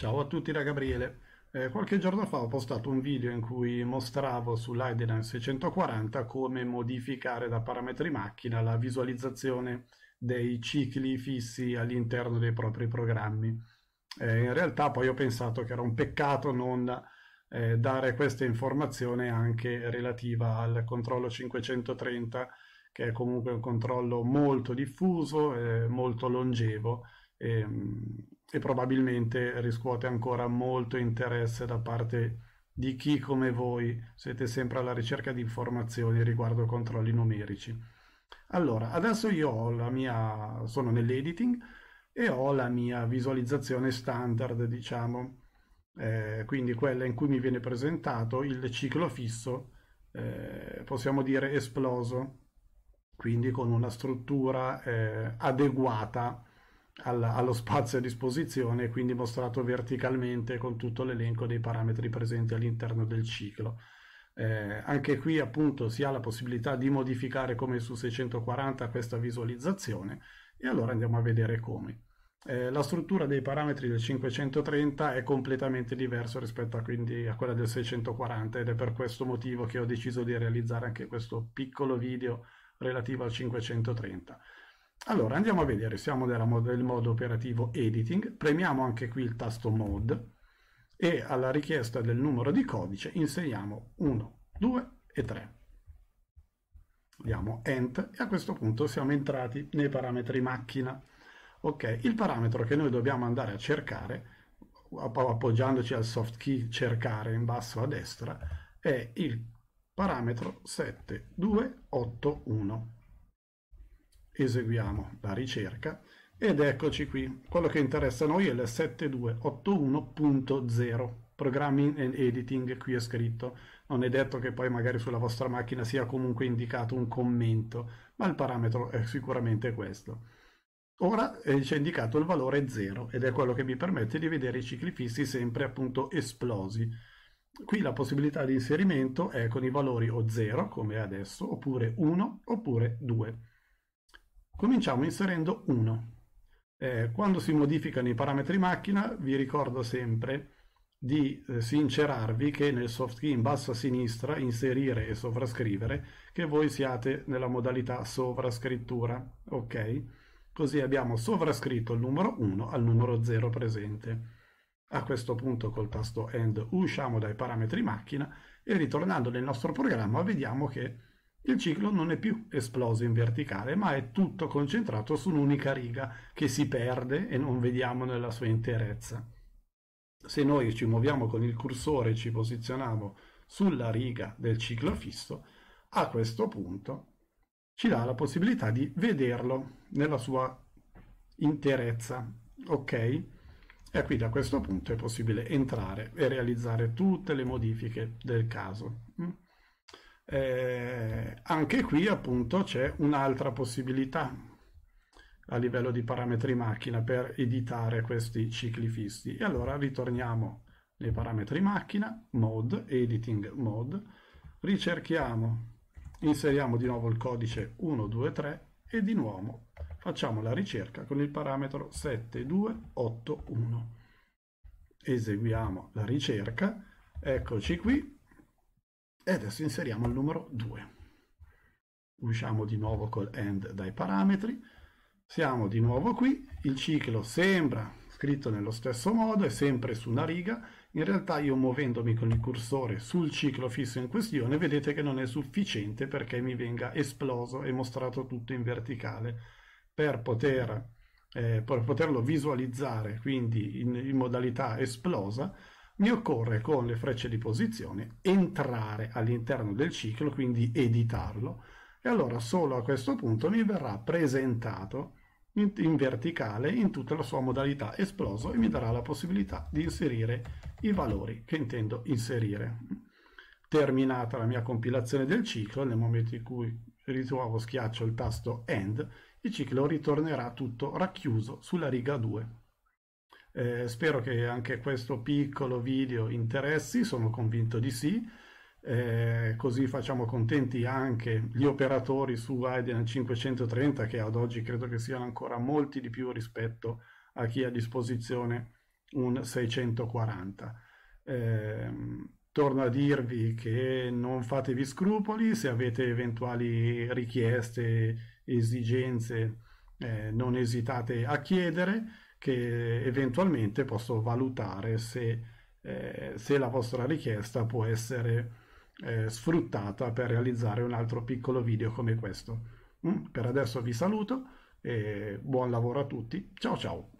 Ciao a tutti da Gabriele. Eh, qualche giorno fa ho postato un video in cui mostravo sull'Aidelan 640 come modificare da parametri macchina la visualizzazione dei cicli fissi all'interno dei propri programmi. Eh, in realtà poi ho pensato che era un peccato non eh, dare questa informazione anche relativa al controllo 530 che è comunque un controllo molto diffuso, eh, molto longevo. E, ehm, e probabilmente riscuote ancora molto interesse da parte di chi come voi siete sempre alla ricerca di informazioni riguardo controlli numerici. Allora, adesso io mia, sono nell'editing e ho la mia visualizzazione standard, diciamo, eh, quindi quella in cui mi viene presentato il ciclo fisso, eh, possiamo dire esploso, quindi con una struttura eh, adeguata alla, allo spazio a disposizione e quindi mostrato verticalmente con tutto l'elenco dei parametri presenti all'interno del ciclo. Eh, anche qui appunto si ha la possibilità di modificare come su 640 questa visualizzazione e allora andiamo a vedere come. Eh, la struttura dei parametri del 530 è completamente diversa rispetto a, quindi, a quella del 640 ed è per questo motivo che ho deciso di realizzare anche questo piccolo video relativo al 530. Allora andiamo a vedere, siamo nel modo operativo editing, premiamo anche qui il tasto mode e alla richiesta del numero di codice inseriamo 1, 2 e 3. Diamo ENT e a questo punto siamo entrati nei parametri macchina. Ok, il parametro che noi dobbiamo andare a cercare, appoggiandoci al soft key cercare in basso a destra, è il parametro 7281 Eseguiamo la ricerca ed eccoci qui. Quello che interessa a noi è il 7281.0 programming and editing qui è scritto non è detto che poi magari sulla vostra macchina sia comunque indicato un commento ma il parametro è sicuramente questo ora eh, ci è indicato il valore 0 ed è quello che mi permette di vedere i cicli fissi sempre appunto esplosi qui la possibilità di inserimento è con i valori o 0 come adesso oppure 1 oppure 2 Cominciamo inserendo 1. Eh, quando si modificano i parametri macchina vi ricordo sempre di eh, sincerarvi che nel soft key in basso a sinistra inserire e sovrascrivere che voi siate nella modalità sovrascrittura ok così abbiamo sovrascritto il numero 1 al numero 0 presente a questo punto col tasto end usciamo dai parametri macchina e ritornando nel nostro programma vediamo che il ciclo non è più esploso in verticale, ma è tutto concentrato su un'unica riga che si perde e non vediamo nella sua interezza. Se noi ci muoviamo con il cursore e ci posizioniamo sulla riga del ciclo fisso, a questo punto ci dà la possibilità di vederlo nella sua interezza, ok? E qui da questo punto è possibile entrare e realizzare tutte le modifiche del caso. Eh, anche qui appunto c'è un'altra possibilità a livello di parametri macchina per editare questi cicli fissi. E allora ritorniamo nei parametri macchina, mode, editing mode, ricerchiamo, inseriamo di nuovo il codice 123 e di nuovo facciamo la ricerca con il parametro 7281. Eseguiamo la ricerca, eccoci qui, e adesso inseriamo il numero 2. Usciamo di nuovo col end dai parametri, siamo di nuovo qui, il ciclo sembra scritto nello stesso modo, è sempre su una riga, in realtà io muovendomi con il cursore sul ciclo fisso in questione vedete che non è sufficiente perché mi venga esploso e mostrato tutto in verticale. Per, poter, eh, per poterlo visualizzare quindi in, in modalità esplosa mi occorre con le frecce di posizione entrare all'interno del ciclo, quindi editarlo, e allora solo a questo punto mi verrà presentato in, in verticale in tutta la sua modalità esploso e mi darà la possibilità di inserire i valori che intendo inserire. Terminata la mia compilazione del ciclo, nel momento in cui ritrovo schiaccio il tasto End, il ciclo ritornerà tutto racchiuso sulla riga 2. Eh, spero che anche questo piccolo video interessi, sono convinto di sì. Eh, così facciamo contenti anche gli operatori su Aiden 530 che ad oggi credo che siano ancora molti di più rispetto a chi ha a disposizione un 640 eh, torno a dirvi che non fatevi scrupoli se avete eventuali richieste esigenze eh, non esitate a chiedere che eventualmente posso valutare se, eh, se la vostra richiesta può essere eh, sfruttata per realizzare un altro piccolo video come questo. Mm, per adesso vi saluto e buon lavoro a tutti. Ciao ciao!